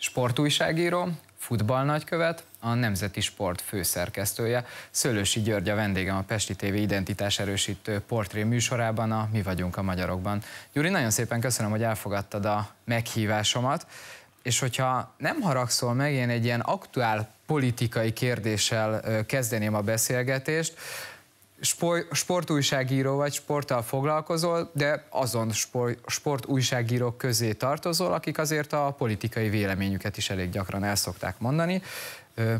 sportújságíró, futballnagykövet, a Nemzeti Sport főszerkesztője. Szőlősi György a vendégem a Pesti TV identitás erősítő portré műsorában, a Mi vagyunk a magyarokban. Gyuri, nagyon szépen köszönöm, hogy elfogadtad a meghívásomat, és hogyha nem haragszol meg, én egy ilyen aktuál politikai kérdéssel kezdeném a beszélgetést spor, sportújságíró vagy, sporttal foglalkozol, de azon spor, sportújságírók közé tartozol, akik azért a politikai véleményüket is elég gyakran el szokták mondani.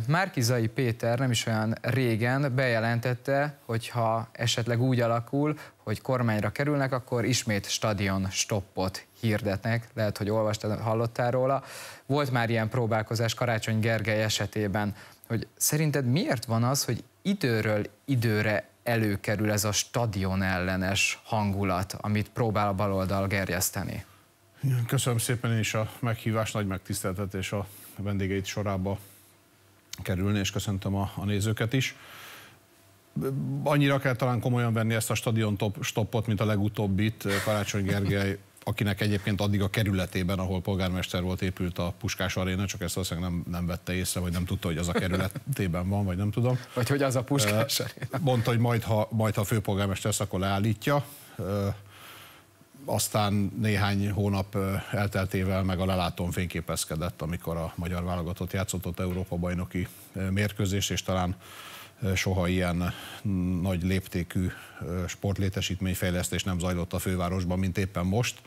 Márkizai Péter nem is olyan régen bejelentette, hogy ha esetleg úgy alakul, hogy kormányra kerülnek, akkor ismét stadion stoppot hirdetnek. Lehet, hogy olvastad, hallottál róla. Volt már ilyen próbálkozás Karácsony Gergely esetében, hogy szerinted miért van az, hogy időről időre előkerül ez a stadion ellenes hangulat, amit próbál a baloldal gerjeszteni? Köszönöm szépen én is a meghívást, nagy megtiszteltetés a vendégeit sorába kerülni, és köszöntöm a, a nézőket is. Annyira kell talán komolyan venni ezt a stadion top, stoppot, mint a legutóbbit. Karácsony Gergely akinek egyébként addig a kerületében, ahol polgármester volt, épült a Puskás Aréna, csak ezt valószínűleg nem, nem vette észre, vagy nem tudta, hogy az a kerületében van, vagy nem tudom. Vagy hogy az a Puskás Aréna. Mondta, hogy majd ha, majd, ha a főpolgármester lesz, akkor leállítja aztán néhány hónap elteltével meg a lelátón fényképezkedett, amikor a magyar válogatott játszott ott Európa bajnoki mérkőzés, és talán soha ilyen nagy léptékű sportlétesítményfejlesztés nem zajlott a fővárosban, mint éppen most.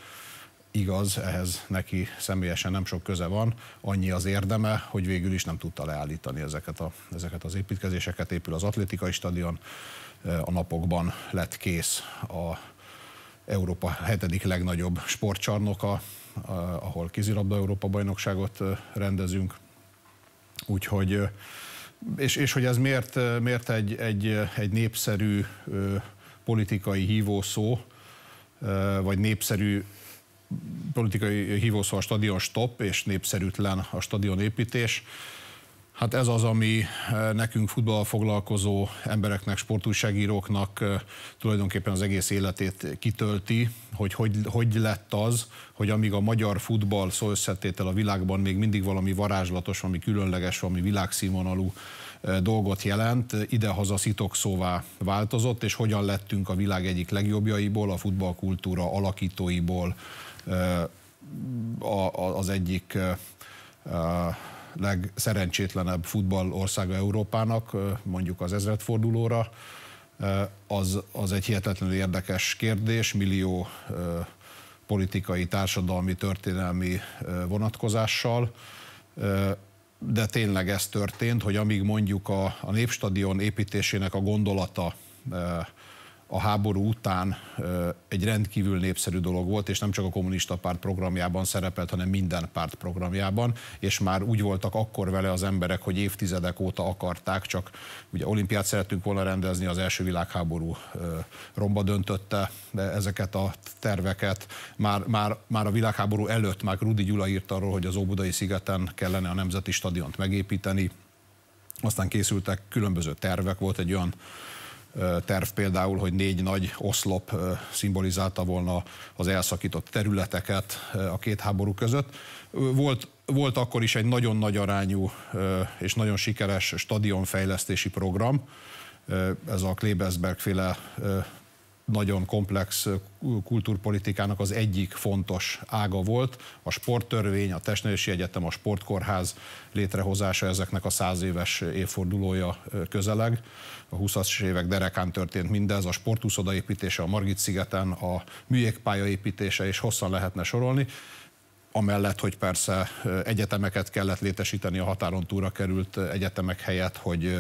Igaz, ehhez neki személyesen nem sok köze van, annyi az érdeme, hogy végül is nem tudta leállítani ezeket, a, ezeket az építkezéseket. Épül az atlétikai stadion, a napokban lett kész a Európa hetedik legnagyobb sportcsarnoka, ahol kézilabda Európa bajnokságot rendezünk. Úgyhogy és, és hogy ez miért, miért egy, egy, egy népszerű politikai hívószó, vagy népszerű politikai hívószó a stadion stop, és népszerűtlen a stadion építés Hát ez az, ami eh, nekünk futball foglalkozó embereknek, sportújságíróknak eh, tulajdonképpen az egész életét kitölti, hogy, hogy hogy lett az, hogy amíg a magyar futball szó összetétel a világban még mindig valami varázslatos, ami különleges, valami világszínvonalú eh, dolgot jelent, idehaza szóvá változott, és hogyan lettünk a világ egyik legjobbjaiból, a futballkultúra alakítóiból az egyik legszerencsétlenebb futball országa Európának, mondjuk az ezredfordulóra, az, az egy hihetetlenül érdekes kérdés, millió politikai, társadalmi, történelmi vonatkozással, de tényleg ez történt, hogy amíg mondjuk a, a Népstadion építésének a gondolata a háború után egy rendkívül népszerű dolog volt, és nem csak a kommunista párt programjában szerepelt, hanem minden párt programjában, és már úgy voltak akkor vele az emberek, hogy évtizedek óta akarták, csak ugye olimpiát szerettünk volna rendezni, az első világháború romba döntötte ezeket a terveket. Már, már, már a világháború előtt már Rudi Gyula írt arról, hogy az Óbudai szigeten kellene a Nemzeti Stadiont megépíteni, aztán készültek különböző tervek, volt egy olyan terv például, hogy négy nagy oszlop szimbolizálta volna az elszakított területeket a két háború között. Volt, volt akkor is egy nagyon nagy arányú és nagyon sikeres stadionfejlesztési program, ez a Klebersberg féle nagyon komplex kultúrpolitikának az egyik fontos ága volt. A sporttörvény, a Testnevelési Egyetem, a sportkórház létrehozása ezeknek a száz éves évfordulója közeleg. A 20-as évek derekán történt mindez, a sportúszoda építése a Margit-szigeten, a műjégpálya építése, és hosszan lehetne sorolni amellett, hogy persze egyetemeket kellett létesíteni a határon túra került egyetemek helyett, hogy,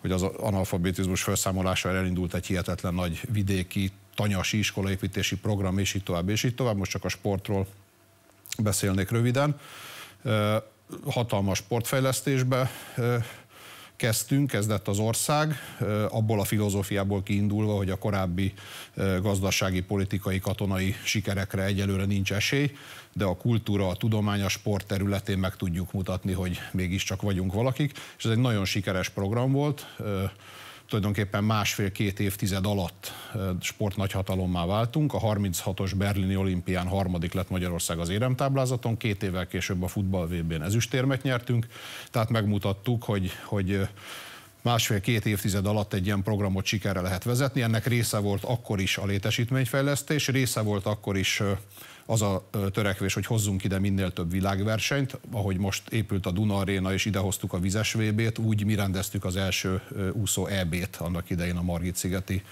hogy az analfabetizmus felszámolása elindult egy hihetetlen nagy vidéki tanyasi iskolaépítési program, és így tovább, és így tovább. Most csak a sportról beszélnék röviden. Hatalmas sportfejlesztésbe kezdtünk, kezdett az ország, abból a filozófiából kiindulva, hogy a korábbi gazdasági, politikai, katonai sikerekre egyelőre nincs esély, de a kultúra, a tudomány, a sport területén meg tudjuk mutatni, hogy mégiscsak vagyunk valakik, és ez egy nagyon sikeres program volt, tulajdonképpen másfél-két évtized alatt nagyhatalommá váltunk. A 36-os berlini olimpián harmadik lett Magyarország az éremtáblázaton, két évvel később a futball VB-n ezüstérmet nyertünk, tehát megmutattuk, hogy, hogy másfél-két évtized alatt egy ilyen programot sikerre lehet vezetni. Ennek része volt akkor is a létesítményfejlesztés, része volt akkor is az a törekvés, hogy hozzunk ide minél több világversenyt, ahogy most épült a Duna Arena, és idehoztuk a vizes VB-t, úgy mi rendeztük az első úszó EB-t annak idején a Margit szigeti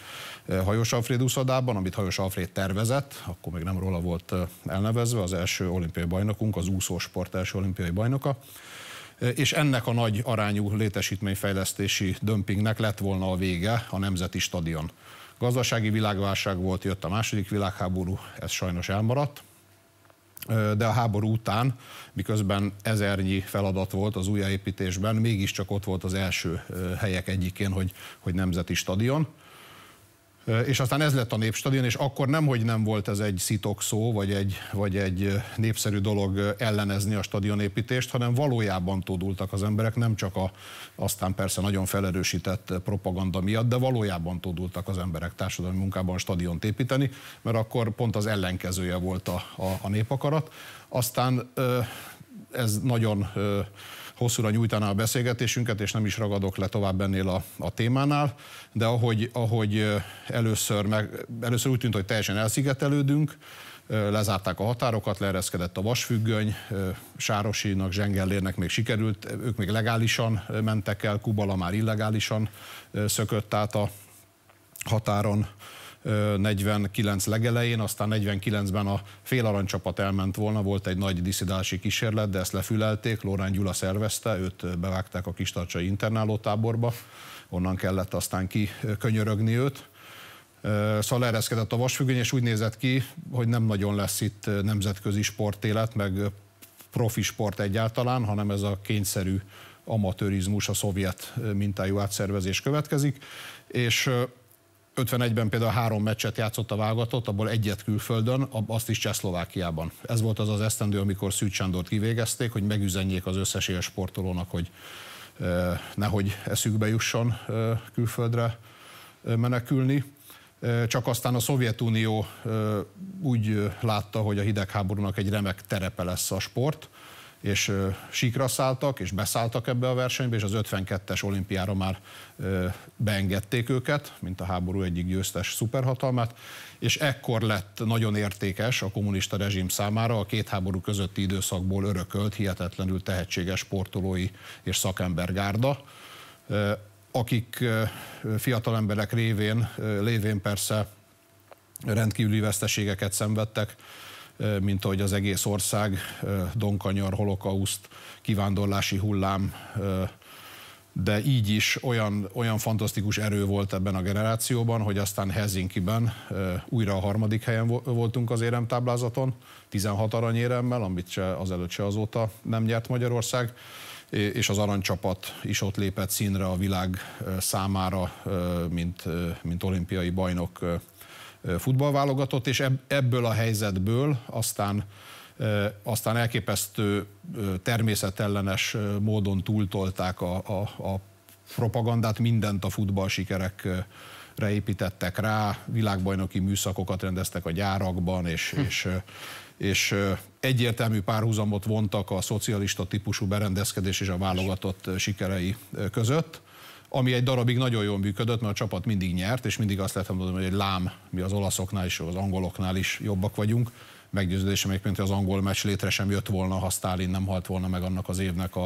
Hajós Alfred úszadában, amit Hajós Alfred tervezett, akkor még nem róla volt elnevezve, az első olimpiai bajnokunk, az úszósport első olimpiai bajnoka és ennek a nagy arányú létesítményfejlesztési dömpingnek lett volna a vége a Nemzeti Stadion. Gazdasági világválság volt, jött a második világháború, ez sajnos elmaradt. De a háború után, miközben ezernyi feladat volt az újjáépítésben, mégiscsak ott volt az első helyek egyikén, hogy, hogy nemzeti stadion. És aztán ez lett a népstadion, és akkor nem, hogy nem volt ez egy szitok szó, vagy egy, vagy egy népszerű dolog ellenezni a stadionépítést, hanem valójában tudultak az emberek, nem csak a, aztán persze nagyon felerősített propaganda miatt, de valójában tudultak az emberek társadalmi munkában a stadiont építeni, mert akkor pont az ellenkezője volt a, a, a népakarat. Aztán ez nagyon hosszúra nyújtaná a beszélgetésünket, és nem is ragadok le tovább ennél a, a témánál, de ahogy, ahogy először, meg, először úgy tűnt, hogy teljesen elszigetelődünk, lezárták a határokat, leereszkedett a vasfüggöny, Sárosinak, Zsengellérnek még sikerült, ők még legálisan mentek el, Kubala már illegálisan szökött át a határon, 49 legelején, aztán 49-ben a fél csapat elment volna, volt egy nagy diszidási kísérlet, de ezt lefülelték, Lorán Gyula szervezte, őt bevágták a kistarcsai internálótáborba, onnan kellett aztán ki könyörögni őt. Szóval leereszkedett a vasfüggöny, és úgy nézett ki, hogy nem nagyon lesz itt nemzetközi sportélet, meg profi sport egyáltalán, hanem ez a kényszerű amatőrizmus, a szovjet mintájú átszervezés következik, és 51-ben például három meccset játszott a válogatott, abból egyet külföldön, azt is Csehszlovákiában. Ez volt az az esztendő, amikor Szűcs Sándort kivégezték, hogy megüzenjék az összes él sportolónak, hogy nehogy eszükbe jusson külföldre menekülni. Csak aztán a Szovjetunió úgy látta, hogy a hidegháborúnak egy remek terepe lesz a sport, és síkra szálltak, és beszálltak ebbe a versenybe, és az 52-es olimpiára már beengedték őket, mint a háború egyik győztes szuperhatalmát, és ekkor lett nagyon értékes a kommunista rezsim számára a két háború közötti időszakból örökölt, hihetetlenül tehetséges sportolói és szakembergárda, akik fiatal emberek révén, lévén persze rendkívüli veszteségeket szenvedtek, mint ahogy az egész ország Donkanyar, holokauszt, kivándorlási hullám, de így is olyan, olyan fantasztikus erő volt ebben a generációban, hogy aztán Helsinki-ben újra a harmadik helyen voltunk az éremtáblázaton, 16 aranyéremmel, amit se azelőtt se azóta nem nyert Magyarország, és az aranycsapat is ott lépett színre a világ számára, mint, mint olimpiai bajnok futballválogatott, és ebből a helyzetből aztán aztán elképesztő természetellenes módon túltolták a, a, a propagandát, mindent a futball sikerek építettek rá, világbajnoki műszakokat rendeztek a gyárakban, és, hm. és, és egyértelmű párhuzamot vontak a szocialista típusú berendezkedés és a válogatott sikerei között ami egy darabig nagyon jól működött, mert a csapat mindig nyert, és mindig azt lehet mondani, hogy egy lám, mi az olaszoknál és az angoloknál is jobbak vagyunk. Meggyőződésem egyébként, hogy az angol meccs létre sem jött volna, ha Stalin nem halt volna meg annak az évnek a,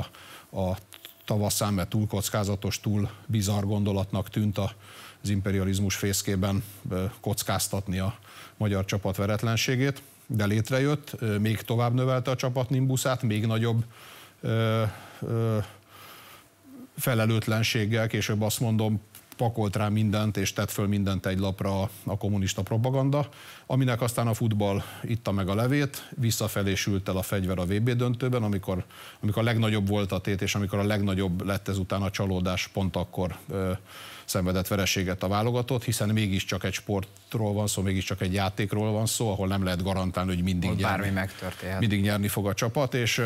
a tavaszán, mert túl kockázatos, túl bizarr gondolatnak tűnt az imperializmus fészkében kockáztatni a magyar csapat veretlenségét, de létrejött, még tovább növelte a csapat nimbuszát, még nagyobb ö, ö, felelőtlenséggel, később azt mondom, pakolt rá mindent, és tett föl mindent egy lapra a kommunista propaganda, aminek aztán a futball itta meg a levét, visszafelé sült el a fegyver a VB döntőben, amikor, amikor a legnagyobb volt a tét, és amikor a legnagyobb lett ezután a csalódás, pont akkor ö, szenvedett vereséget a válogatott, hiszen mégiscsak egy sportról van szó, mégiscsak egy játékról van szó, ahol nem lehet garantálni, hogy mindig, nyerni, mindig nyerni fog a csapat, és,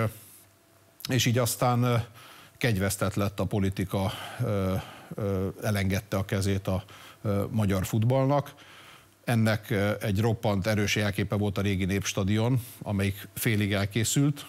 és így aztán kegyvesztett lett a politika, elengedte a kezét a magyar futballnak. Ennek egy roppant erős jelképe volt a régi Népstadion, amelyik félig elkészült.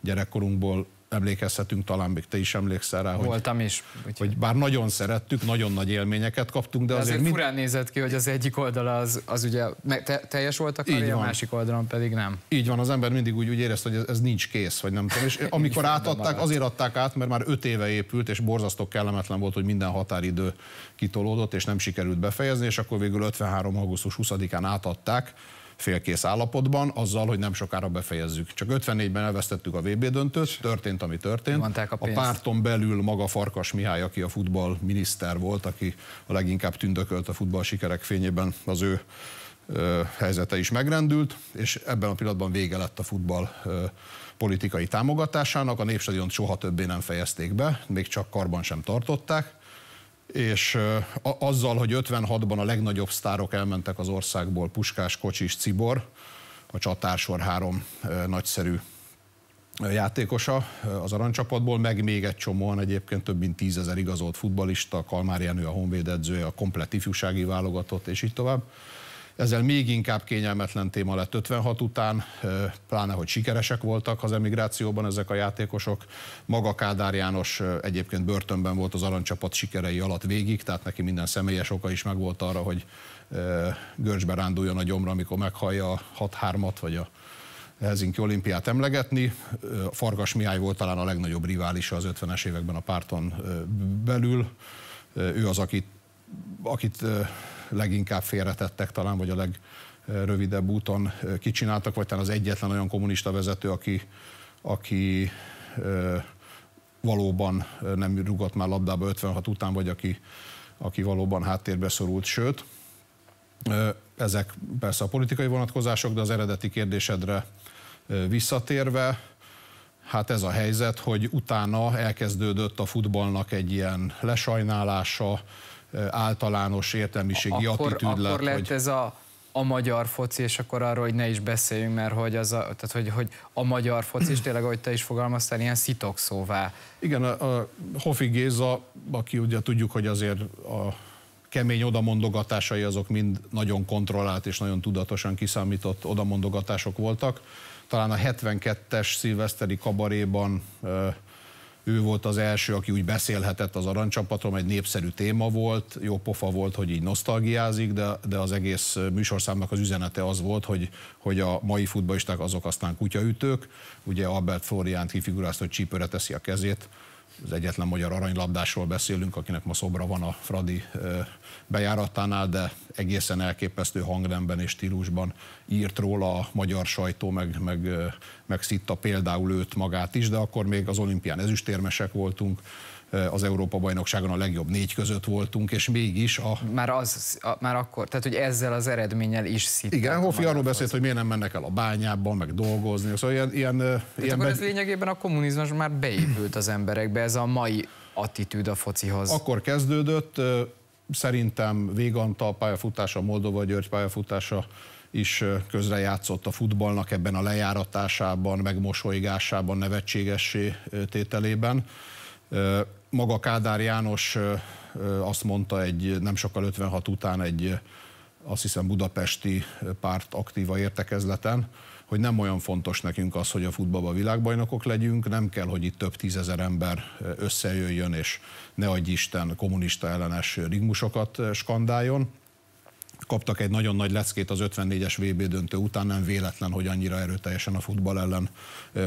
Gyerekkorunkból emlékezhetünk, talán még te is emlékszel rá, hogy, Voltam is, Úgyhogy. hogy bár nagyon szerettük, nagyon nagy élményeket kaptunk, de, de azért... azért mind... nézett ki, hogy az egyik oldala az, az ugye te, teljes volt a karrier, a másik oldalon pedig nem. Így van, az ember mindig úgy, úgy érezte, hogy ez, ez nincs kész, vagy nem tudom. És amikor átadták, azért adták át, mert már öt éve épült, és borzasztó kellemetlen volt, hogy minden határidő kitolódott, és nem sikerült befejezni, és akkor végül 53. augusztus 20-án átadták, félkész állapotban, azzal, hogy nem sokára befejezzük. Csak 54-ben elvesztettük a VB döntőt, történt, ami történt. a, a párton belül maga Farkas Mihály, aki a futball miniszter volt, aki a leginkább tündökölt a futball sikerek fényében az ő helyzete is megrendült, és ebben a pillanatban vége lett a futball politikai támogatásának. A népstadiont soha többé nem fejezték be, még csak karban sem tartották és azzal, hogy 56-ban a legnagyobb sztárok elmentek az országból, Puskás, Kocsis, Cibor, a csatársor három nagyszerű játékosa az aranycsapatból, meg még egy csomóan egyébként több mint tízezer igazolt futbalista, Kalmár Jenő a honvédedzője, a komplet ifjúsági válogatott, és így tovább. Ezzel még inkább kényelmetlen téma lett 56 után, pláne, hogy sikeresek voltak az emigrációban ezek a játékosok. Maga Kádár János egyébként börtönben volt az aranycsapat sikerei alatt végig, tehát neki minden személyes oka is megvolt arra, hogy görcsbe ránduljon a gyomra, amikor meghallja a 6-3-at, vagy a Helsinki olimpiát emlegetni. Farkas Mihály volt talán a legnagyobb riválisa az 50-es években a párton belül. Ő az, akit, akit leginkább félretettek talán, vagy a legrövidebb úton kicsináltak, vagy talán az egyetlen olyan kommunista vezető, aki, aki valóban nem rugott már labdába 56 után, vagy aki, aki valóban háttérbe szorult, sőt, ezek persze a politikai vonatkozások, de az eredeti kérdésedre visszatérve, hát ez a helyzet, hogy utána elkezdődött a futballnak egy ilyen lesajnálása, általános értelmiségi akkor, attitűd akkor lett. Akkor lett hogy... ez a a magyar foci, és akkor arról, hogy ne is beszéljünk, mert hogy, az a, tehát hogy, hogy a magyar foci, és tényleg, ahogy te is fogalmaztál, ilyen szitokszóvá. Igen, a, a Hofi Géza, aki ugye tudjuk, hogy azért a kemény odamondogatásai azok mind nagyon kontrollált és nagyon tudatosan kiszámított odamondogatások voltak. Talán a 72-es szilveszteri kabaréban ő volt az első, aki úgy beszélhetett az arancsapatról, egy népszerű téma volt, jó pofa volt, hogy így nosztalgiázik, de, de az egész műsorszámnak az üzenete az volt, hogy, hogy a mai futballisták azok aztán kutyaütők, ugye Albert Florián kifigurázta, hogy csípőre teszi a kezét, az egyetlen magyar aranylabdásról beszélünk, akinek ma szobra van a Fradi bejáratánál, de egészen elképesztő hangnemben és stílusban írt róla a magyar sajtó, meg, meg, meg szitta például őt magát is, de akkor még az olimpián ezüstérmesek voltunk, az Európa-bajnokságon a legjobb négy között voltunk, és mégis a... Már, az, a, már akkor, tehát hogy ezzel az eredménnyel is szittek. Igen, Hofi arról beszélt, hogy miért nem mennek el a bányában, meg dolgozni, szóval ilyen... ilyen, tehát ilyen akkor be... ez lényegében a kommunizmus már beépült az emberekbe, ez a mai attitűd a focihoz. Akkor kezdődött, szerintem Véganta pályafutása, Moldova György pályafutása is közrejátszott a futballnak ebben a lejáratásában, megmosolygásában, nevetségessé tételében maga Kádár János azt mondta egy nem sokkal 56 után egy azt hiszem budapesti párt aktíva értekezleten, hogy nem olyan fontos nekünk az, hogy a futballban világbajnokok legyünk, nem kell, hogy itt több tízezer ember összejöjjön, és ne adj Isten kommunista ellenes rigmusokat skandáljon kaptak egy nagyon nagy leckét az 54-es VB döntő után, nem véletlen, hogy annyira erőteljesen a futball ellen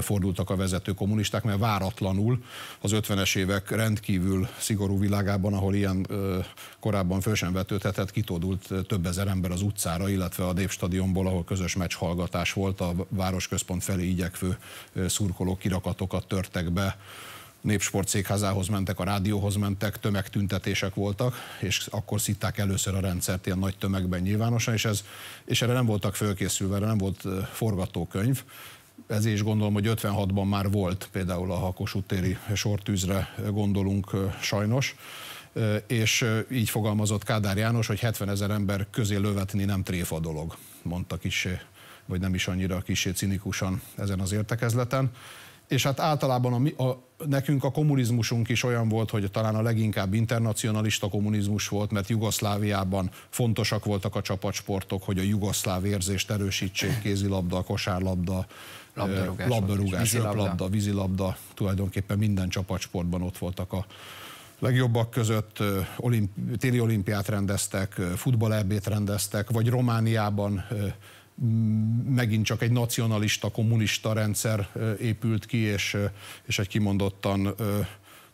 fordultak a vezető kommunisták, mert váratlanul az 50-es évek rendkívül szigorú világában, ahol ilyen korábban föl sem vetődhetett, kitódult több ezer ember az utcára, illetve a Dépstadionból, stadionból, ahol közös meccs hallgatás volt, a városközpont felé igyekvő szurkolók kirakatokat törtek be, Népsportszékházához mentek, a rádióhoz mentek, tömegtüntetések voltak, és akkor szitták először a rendszert ilyen nagy tömegben nyilvánosan, és, ez, és erre nem voltak fölkészülve, erre nem volt forgatókönyv. Ez is gondolom, hogy 56-ban már volt például a Kossuth-téri sortűzre gondolunk sajnos, és így fogalmazott Kádár János, hogy 70 ezer ember közé lövetni nem tréfa dolog, mondta kis, vagy nem is annyira kisé cinikusan ezen az értekezleten és hát általában a, a, nekünk a kommunizmusunk is olyan volt, hogy talán a leginkább internacionalista kommunizmus volt, mert Jugoszláviában fontosak voltak a csapatsportok, hogy a jugoszláv érzést erősítsék, kézilabda, kosárlabda, labdarúgás, labdarúgás vízilabda. Labda, vízilabda, tulajdonképpen minden csapatsportban ott voltak a legjobbak között olimpi, téli olimpiát rendeztek, futballerbét rendeztek, vagy Romániában megint csak egy nacionalista, kommunista rendszer épült ki, és, és egy kimondottan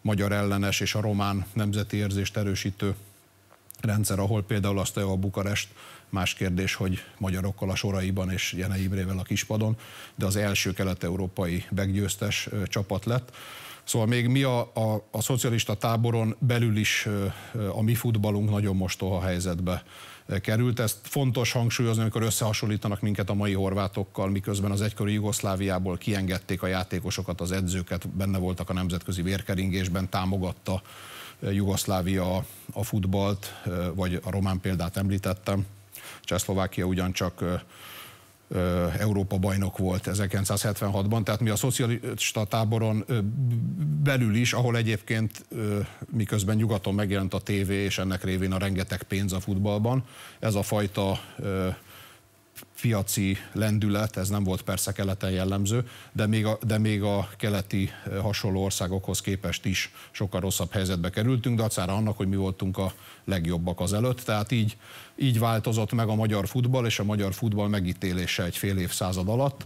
magyar ellenes és a román nemzeti érzést erősítő rendszer, ahol például azt a Bukarest, más kérdés, hogy magyarokkal a soraiban és Jene Ibrével a kispadon, de az első kelet-európai meggyőztes csapat lett. Szóval még mi a, a, a szocialista táboron belül is a mi futballunk nagyon mostoha helyzetbe került. Ezt fontos hangsúlyozni, amikor összehasonlítanak minket a mai horvátokkal, miközben az egykori Jugoszláviából kiengedték a játékosokat, az edzőket, benne voltak a nemzetközi vérkeringésben, támogatta eh, Jugoszlávia a futbalt, eh, vagy a román példát említettem. Csehszlovákia ugyancsak eh, Európa bajnok volt 1976-ban, tehát mi a szocialista táboron belül is, ahol egyébként miközben nyugaton megjelent a tévé, és ennek révén a rengeteg pénz a futballban, ez a fajta piaci lendület, ez nem volt persze keleten jellemző, de még a, de még a keleti eh, hasonló országokhoz képest is sokkal rosszabb helyzetbe kerültünk, dacára annak, hogy mi voltunk a legjobbak az előtt. Tehát így, így változott meg a magyar futball, és a magyar futball megítélése egy fél évszázad alatt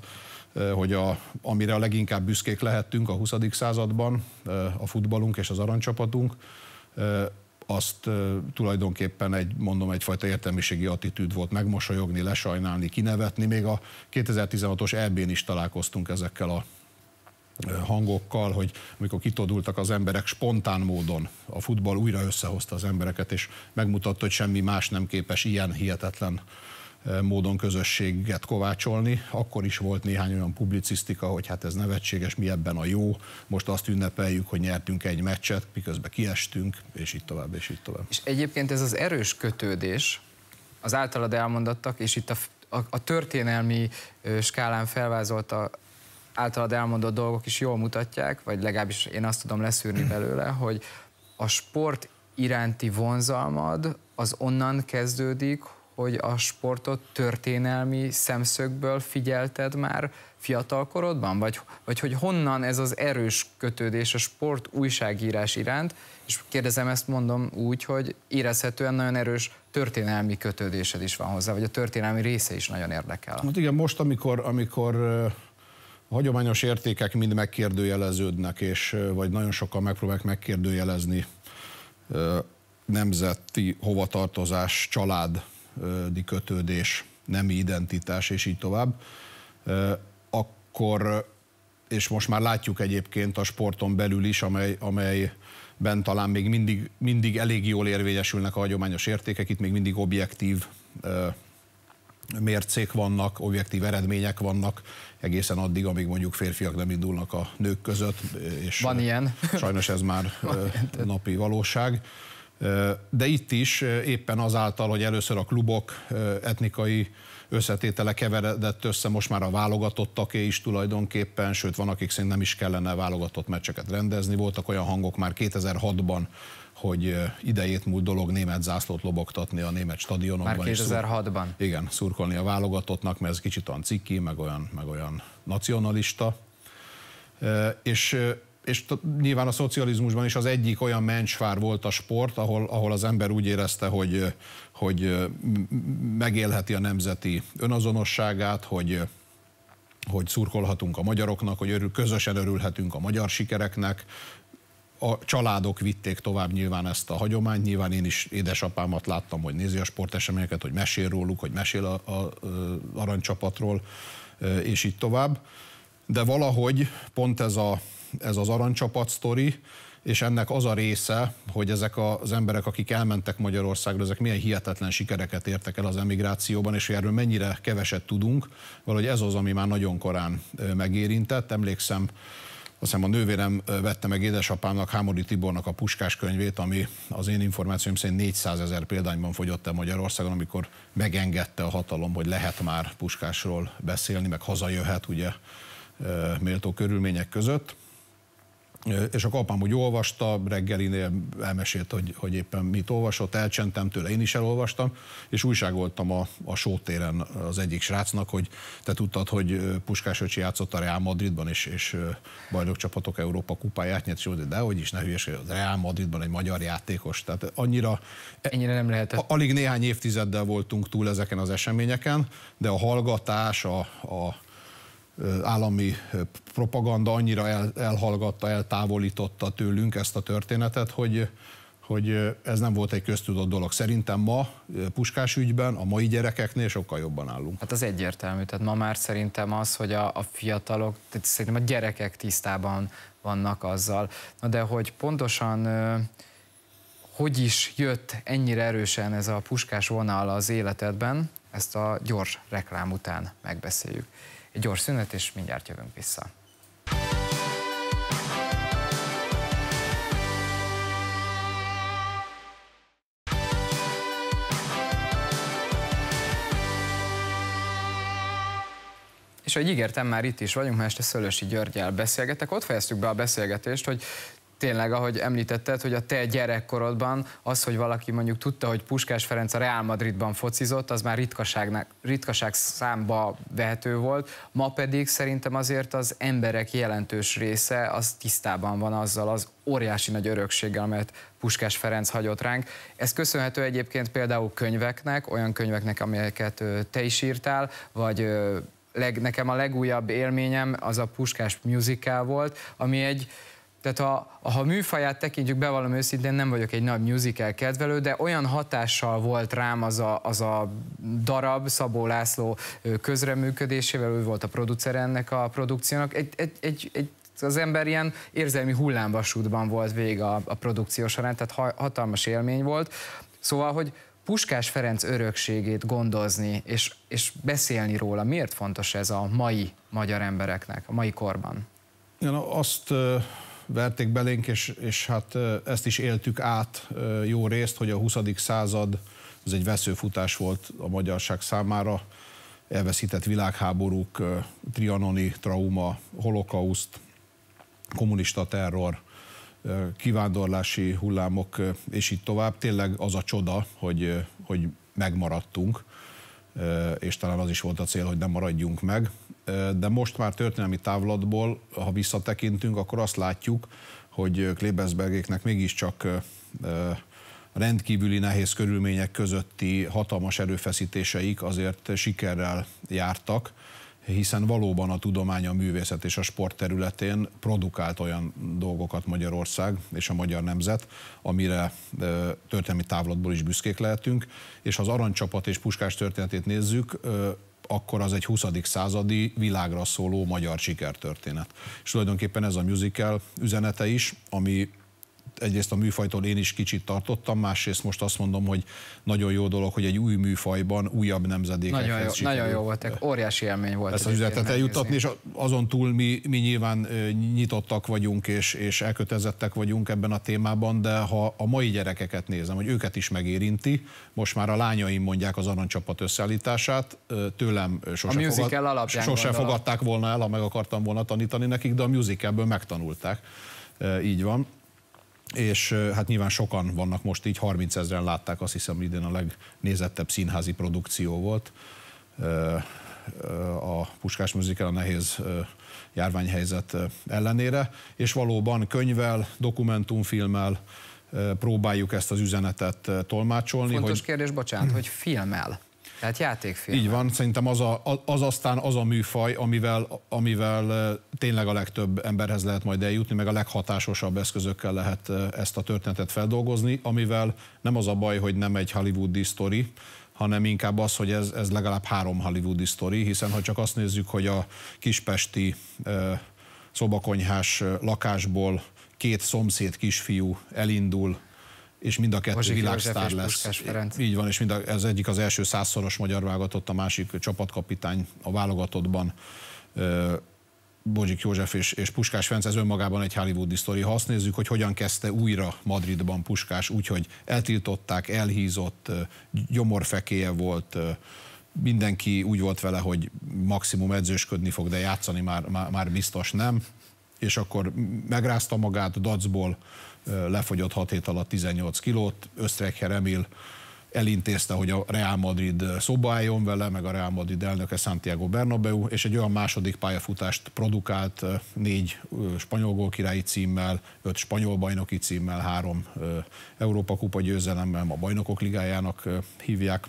eh, hogy a, amire a leginkább büszkék lehettünk a 20. században, eh, a futballunk és az aranycsapatunk, azt tulajdonképpen egy, mondom, egyfajta értelmiségi attitűd volt megmosolyogni, lesajnálni, kinevetni. Még a 2016-os EB-n is találkoztunk ezekkel a hangokkal, hogy amikor kitodultak az emberek spontán módon, a futball újra összehozta az embereket, és megmutatta, hogy semmi más nem képes ilyen hihetetlen módon közösséget kovácsolni. Akkor is volt néhány olyan publicisztika, hogy hát ez nevetséges, mi ebben a jó, most azt ünnepeljük, hogy nyertünk egy meccset, miközben kiestünk, és így tovább, és így tovább. És egyébként ez az erős kötődés, az általad elmondottak, és itt a, a, a történelmi skálán felvázolt a általad elmondott dolgok is jól mutatják, vagy legalábbis én azt tudom leszűrni belőle, hogy a sport iránti vonzalmad az onnan kezdődik, hogy a sportot történelmi szemszögből figyelted már fiatalkorodban? Vagy, vagy hogy honnan ez az erős kötődés a sport újságírás iránt? És kérdezem ezt mondom úgy, hogy érezhetően nagyon erős történelmi kötődésed is van hozzá, vagy a történelmi része is nagyon érdekel. Hát igen, most, amikor, amikor a hagyományos értékek mind megkérdőjeleződnek, és vagy nagyon sokan megpróbálják megkérdőjelezni nemzeti hovatartozás, család kötődés, nemi identitás, és így tovább, akkor, és most már látjuk egyébként a sporton belül is, amely, amely ben talán még mindig, mindig elég jól érvényesülnek a hagyományos értékek, itt még mindig objektív ö, mércék vannak, objektív eredmények vannak, egészen addig, amíg mondjuk férfiak nem indulnak a nők között. És Van ilyen. Sajnos ez már ö, napi valóság. De itt is éppen azáltal, hogy először a klubok etnikai összetétele keveredett össze, most már a válogatottaké is tulajdonképpen, sőt van, akik szerint nem is kellene válogatott meccseket rendezni. Voltak olyan hangok már 2006-ban, hogy idejét múlt dolog német zászlót lobogtatni a német stadionokban. Már 2006-ban? Igen, szurkolni a válogatottnak, mert ez kicsit olyan cikki, meg olyan, meg olyan nacionalista. És és nyilván a szocializmusban is az egyik olyan mencsvár volt a sport, ahol, ahol az ember úgy érezte, hogy, hogy megélheti a nemzeti önazonosságát, hogy, hogy szurkolhatunk a magyaroknak, hogy örül, közösen örülhetünk a magyar sikereknek, a családok vitték tovább nyilván ezt a hagyományt, nyilván én is édesapámat láttam, hogy nézi a sporteseményeket, hogy mesél róluk, hogy mesél a, a, a aranycsapatról, és így tovább. De valahogy pont ez a ez az aranycsapat sztori, és ennek az a része, hogy ezek az emberek, akik elmentek Magyarországra, ezek milyen hihetetlen sikereket értek el az emigrációban, és hogy erről mennyire keveset tudunk, valahogy ez az, ami már nagyon korán megérintett. Emlékszem, azt hiszem a nővérem vette meg édesapámnak, Hámori Tibornak a Puskás könyvét, ami az én információim szerint 400 ezer példányban fogyott el Magyarországon, amikor megengedte a hatalom, hogy lehet már Puskásról beszélni, meg hazajöhet ugye méltó körülmények között és akkor apám úgy olvasta, reggelinél elmesélt, hogy, hogy éppen mit olvasott, elcsentem tőle, én is elolvastam, és újságoltam a, a sótéren az egyik srácnak, hogy te tudtad, hogy Puskás öcsi játszott a Real Madridban, és, és bajnokcsapatok Európa kupáját nyert, és de hogy is ne hülyes, hogy a Real Madridban egy magyar játékos. Tehát annyira... E, Ennyire nem lehetett. Alig néhány évtizeddel voltunk túl ezeken az eseményeken, de a hallgatás, a, a állami propaganda annyira el, elhallgatta, eltávolította tőlünk ezt a történetet, hogy, hogy ez nem volt egy köztudott dolog. Szerintem ma puskás ügyben a mai gyerekeknél sokkal jobban állunk. Hát az egyértelmű, tehát ma már szerintem az, hogy a, a fiatalok, tehát szerintem a gyerekek tisztában vannak azzal. Na de hogy pontosan hogy is jött ennyire erősen ez a puskás vonal az életedben, ezt a gyors reklám után megbeszéljük egy gyors szünet, és mindjárt jövünk vissza. És ahogy ígértem, már itt is vagyunk, mert este Szölösi Györgyel beszélgetek. Ott fejeztük be a beszélgetést, hogy tényleg, ahogy említetted, hogy a te gyerekkorodban az, hogy valaki mondjuk tudta, hogy Puskás Ferenc a Real Madridban focizott, az már ritkaságnak, ritkaság számba vehető volt, ma pedig szerintem azért az emberek jelentős része az tisztában van azzal az óriási nagy örökséggel, amelyet Puskás Ferenc hagyott ránk. Ez köszönhető egyébként például könyveknek, olyan könyveknek, amelyeket te is írtál, vagy leg, nekem a legújabb élményem az a Puskás musical volt, ami egy tehát ha, ha műfaját tekintjük, bevallom őszintén, nem vagyok egy nagy musical kedvelő, de olyan hatással volt rám az a, az a darab Szabó László közreműködésével, ő volt a producer ennek a produkciónak. Egy, egy, egy, egy az ember ilyen érzelmi hullámvasútban volt végig a, a produkció során, tehát ha, hatalmas élmény volt. Szóval, hogy Puskás Ferenc örökségét gondozni és, és beszélni róla, miért fontos ez a mai magyar embereknek, a mai korban? Én azt verték belénk, és, és hát ezt is éltük át jó részt, hogy a 20. század az egy veszőfutás volt a magyarság számára. Elveszített világháborúk, trianoni trauma, holokauszt, kommunista terror, kivándorlási hullámok, és így tovább. Tényleg az a csoda, hogy, hogy megmaradtunk és talán az is volt a cél, hogy nem maradjunk meg. De most már történelmi távlatból, ha visszatekintünk, akkor azt látjuk, hogy Klebensbergéknek mégiscsak rendkívüli nehéz körülmények közötti hatalmas erőfeszítéseik azért sikerrel jártak hiszen valóban a tudomány, a művészet és a sport területén produkált olyan dolgokat Magyarország és a magyar nemzet, amire történelmi távlatból is büszkék lehetünk, és ha az aranycsapat és puskás történetét nézzük, akkor az egy 20. századi világra szóló magyar sikertörténet. És tulajdonképpen ez a musical üzenete is, ami egyrészt a műfajtól én is kicsit tartottam, másrészt most azt mondom, hogy nagyon jó dolog, hogy egy új műfajban újabb nemzedék. Nagyon jó, nagyon jó volt, óriási élmény volt. Ezt az üzletet eljutatni, és azon túl mi, mi nyilván nyitottak vagyunk, és, és elkötelezettek vagyunk ebben a témában, de ha a mai gyerekeket nézem, hogy őket is megérinti, most már a lányaim mondják az aranycsapat összeállítását, tőlem sose, a fogad, alapján sose fogadták volna el, ha meg akartam volna tanítani nekik, de a musicalből megtanulták. Így van és hát nyilván sokan vannak most így, 30 ezeren látták, azt hiszem idén a legnézettebb színházi produkció volt. A Puskás Musical a nehéz járványhelyzet ellenére, és valóban könyvel, dokumentumfilmmel próbáljuk ezt az üzenetet tolmácsolni. Fontos hogy... kérdés, bocsánat, hogy filmmel. Tehát játékfilm. Így van, szerintem az, a, az aztán az a műfaj, amivel, amivel tényleg a legtöbb emberhez lehet majd eljutni, meg a leghatásosabb eszközökkel lehet ezt a történetet feldolgozni, amivel nem az a baj, hogy nem egy hollywoodi sztori, hanem inkább az, hogy ez, ez legalább három hollywoodi sztori, hiszen ha csak azt nézzük, hogy a kispesti szobakonyhás lakásból két szomszéd kisfiú elindul és mind a kettő Mozsik világsztár lesz. Így van, és mind a, ez egyik az első százszoros magyar válogatott, a másik csapatkapitány a válogatottban. Bodzsik József és, és Puskás Ferenc, ez önmagában egy Hollywood sztori. Ha azt nézzük, hogy hogyan kezdte újra Madridban Puskás, úgyhogy eltiltották, elhízott, gyomorfekéje volt, mindenki úgy volt vele, hogy maximum edzősködni fog, de játszani már, már, már biztos nem és akkor megrázta magát, dacból lefogyott 6 hét alatt 18 kilót, Ösztrecher Emil elintézte, hogy a Real Madrid szoba álljon vele, meg a Real Madrid elnöke Santiago Bernabeu, és egy olyan második pályafutást produkált négy spanyol gólkirályi címmel, öt spanyol bajnoki címmel, három Európa Kupa győzelemmel, a bajnokok ligájának hívják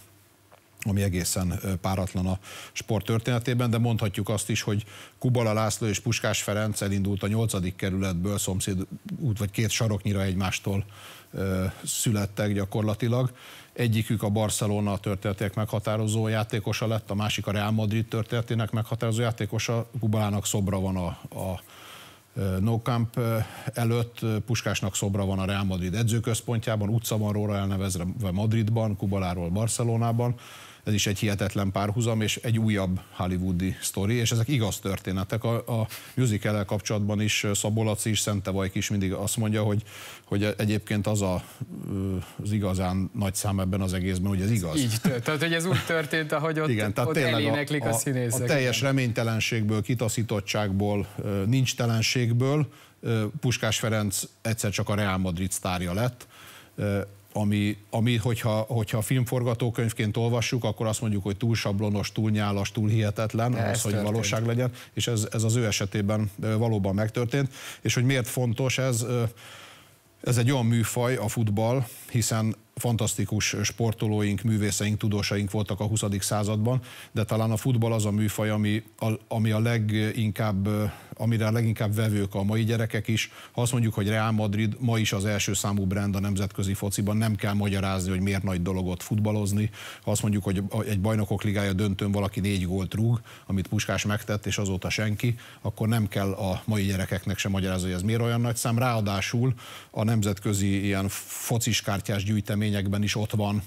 ami egészen páratlan a sport történetében, de mondhatjuk azt is, hogy Kubala László és Puskás Ferenc elindult a nyolcadik kerületből, szomszéd út vagy két saroknyira egymástól ö, születtek gyakorlatilag. Egyikük a Barcelona történetének meghatározó játékosa lett, a másik a Real Madrid történetének meghatározó játékosa. Kubalának szobra van a, a No Camp előtt Puskásnak szobra van a Real Madrid edzőközpontjában, utca van róla elnevezve Madridban, Kubaláról Barcelonában ez is egy hihetetlen párhuzam, és egy újabb hollywoodi sztori, és ezek igaz történetek. A, a musical kapcsolatban is Szabó Laci és Vajk is mindig azt mondja, hogy, hogy egyébként az a, az igazán nagy szám ebben az egészben, hogy ez igaz. Így tört, tehát, hogy ez úgy történt, ahogy ott, Igen, tehát ott eléneklik a, a, a színészek. A teljes reménytelenségből, kitaszítottságból, nincs telenségből Puskás Ferenc egyszer csak a Real Madrid sztárja lett, ami, ami hogyha, hogyha filmforgatókönyvként olvassuk, akkor azt mondjuk, hogy túl sablonos, túl nyálas, túl hihetetlen, az ahhoz, hogy történt. valóság legyen, és ez, ez az ő esetében valóban megtörtént. És hogy miért fontos ez, ez egy olyan műfaj, a futball, hiszen fantasztikus sportolóink, művészeink, tudósaink voltak a 20. században, de talán a futball az a műfaj, ami a, ami a leginkább, eh, amire a leginkább vevők a mai gyerekek is. Ha azt mondjuk, hogy Real Madrid ma is az első számú brand a nemzetközi fociban, nem kell magyarázni, hogy miért nagy dolog ott futballozni. Ha azt mondjuk, hogy egy bajnokok ligája döntőn valaki négy gólt rúg, amit Puskás megtett, és azóta senki, akkor nem kell a mai gyerekeknek sem magyarázni, hogy ez miért olyan nagy szám. Ráadásul a nemzetközi ilyen fociskártyás gyűjtemény eseményekben is ott van.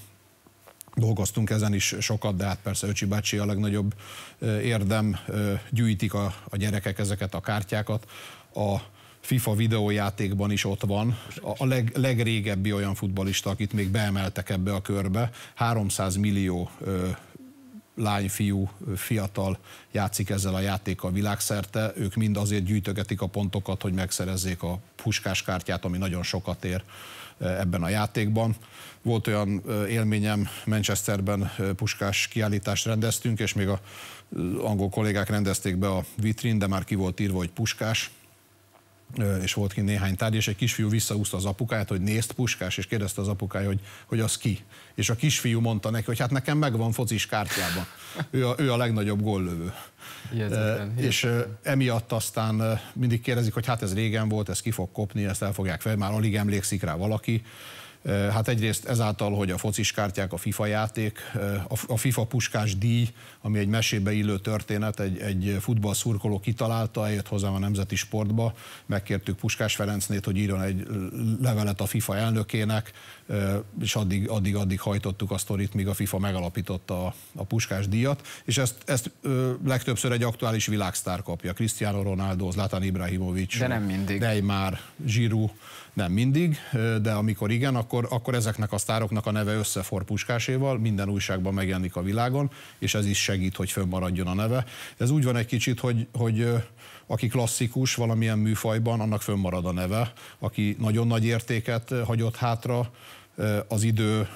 Dolgoztunk ezen is sokat, de hát persze Öcsi bácsi a legnagyobb érdem, gyűjtik a, a gyerekek ezeket a kártyákat. A FIFA videójátékban is ott van. A leg, legrégebbi olyan futbalista, akit még beemeltek ebbe a körbe, 300 millió ö, lány, fiú, fiatal játszik ezzel a játékkal világszerte. Ők mind azért gyűjtögetik a pontokat, hogy megszerezzék a puskáskártyát, ami nagyon sokat ér ebben a játékban. Volt olyan élményem, Manchesterben puskás kiállítást rendeztünk, és még a angol kollégák rendezték be a vitrin, de már ki volt írva, hogy puskás, és volt ki néhány tárgy, és egy kisfiú visszaúszta az apukáját, hogy nézd puskás, és kérdezte az apukája, hogy, hogy az ki. És a kisfiú mondta neki, hogy hát nekem megvan focis kártyában. ő, a, ő a legnagyobb góllövő. Hihetetlen, És emiatt aztán mindig kérdezik, hogy hát ez régen volt, ez ki fog kopni, ezt el fogják fel, már alig emlékszik rá valaki. Hát egyrészt ezáltal, hogy a focis kártyák, a FIFA játék, a FIFA puskás díj, ami egy mesébe illő történet, egy, egy futballszurkoló kitalálta, eljött hozzám a Nemzeti Sportba, megkértük Puskás Ferencnét, hogy írjon egy levelet a FIFA elnökének, és addig, addig, addig hajtottuk a sztorit, míg a FIFA megalapította a, a Puskás díjat, és ezt, ezt legtöbbször egy aktuális világsztár kapja, Cristiano Ronaldo, Zlatan Ibrahimovic, De nem mindig. Neymar, Giroud, nem mindig, de amikor igen, akkor, akkor ezeknek a sztároknak a neve összefor puskáséval, minden újságban megjelenik a világon, és ez is segít, hogy fönnmaradjon a neve. Ez úgy van egy kicsit, hogy, hogy aki klasszikus valamilyen műfajban, annak fönnmarad a neve, aki nagyon nagy értéket hagyott hátra, az idő